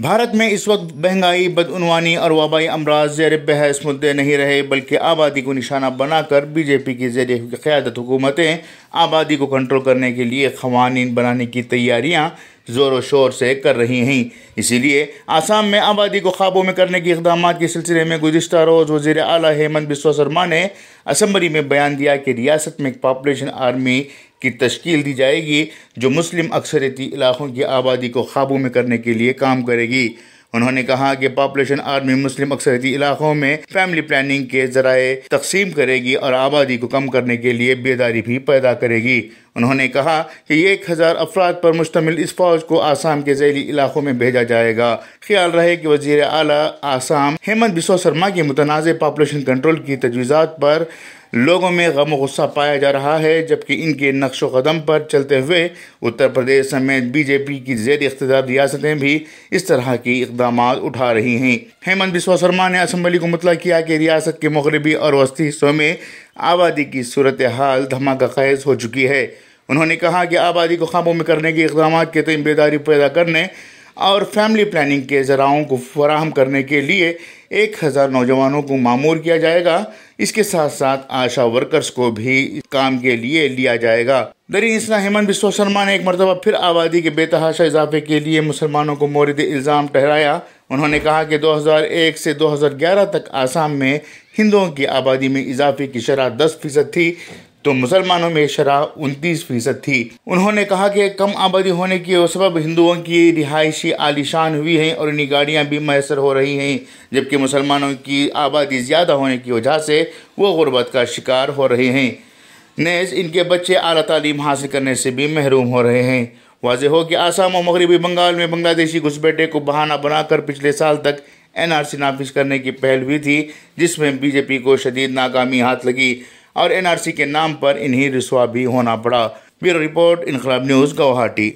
भारत में इस वक्त महंगाई बदनवानी और वबाई अमराज जेर बहस मुद्दे नहीं रहे बल्कि आबादी को निशाना बनाकर बीजेपी की जेर क़्यादत हुकूमतें आबादी को कंट्रोल करने के लिए खवानी बनाने की तैयारियाँ ज़ोर शोर से कर रही हैं इसीलिए आसाम में आबादी को खाबों में करने के इकदाम के सिलसिले में गुजशत रोज़ वजी अली हेमंत बिस्वा शर्मा ने असम्बली में बयान दिया कि रियासत में पॉपुलेशन आर्मी की तश्कील दी जाएगी जो मुस्लिम अक्सरती इलाकों की आबादी को काबू में करने के लिए काम करेगी उन्होंने कहा कि पॉपुलेशन आर्मी मुस्लिम अक्सरती इलाकों में फैमिली प्लानिंग के जराए तकसीम करेगी और आबादी को कम करने के लिए बेदारी भी पैदा करेगी उन्होंने कहा कि एक हज़ार अफराद पर मुश्तमिल इस फौज को आसाम के जैली इलाकों में भेजा जाएगा ख्याल रहे कि वजीर अला आसाम हेमंत बिश्व शर्मा के मुतनाज़ पॉपुलेशन कंट्रोल की तजवीज़ात पर लोगों में गम गुस्सा पाया जा रहा है जबकि इनके नक्श कदम पर चलते हुए उत्तर प्रदेश समेत बीजेपी की जैर इकतदार रियासतें भी इस तरह की इकदाम उठा रही हैं हेमंत बिस्वा शर्मा ने असम्बली को मुतला किया कि रियासत के मगरबी और वस्ती हिस्सों में आबादी की सूरत हाल धमाका खैज हो चुकी है उन्होंने कहा कि आबादी को खाबों में करने के इकदाम के तय बेदारी पैदा करने और फैमिली प्लानिंग के ज़राओं को फराहम करने के लिए एक हज़ार नौजवानों को मामूर किया जाएगा इसके साथ साथ आशा वर्कर्स को भी काम के लिए लिया जाएगा दरी इसना हेमंत बिस्वा शर्मा ने एक मरतबा फिर आबादी के बेतहाशा इजाफे के लिए मुसलमानों को मोरद इल्ज़ाम ठहराया उन्होंने कहा कि 2001 से 2011 तक आसाम में हिंदुओं की आबादी में इजाफे की शरह दस फीसद थी तो मुसलमानों में शराब उनतीस फीसद थी उन्होंने कहा कि कम आबादी होने के सबब हिंदुओं की रिहायशी आलिशान हुई हैं और इन गाड़ियाँ भी मैसर हो रही हैं जबकि मुसलमानों की आबादी ज़्यादा होने की वजह से वो गुर्बत का शिकार हो रहे हैं नैज़ इनके बच्चे अली तलीम हासिल करने से भी महरूम हो रहे हैं वाज हो कि आसाम और मगरबी बंगाल में बंग्लादेशी घुसपैठे को बहाना बनाकर पिछले साल तक एनआरसी नाफिज करने की पहल हुई थी जिसमें बीजेपी को शदीद नाकामी हाथ लगी और एनआरसी के नाम पर इन्हें रिसवा भी होना पड़ा bureau report Inquilab news Guwahati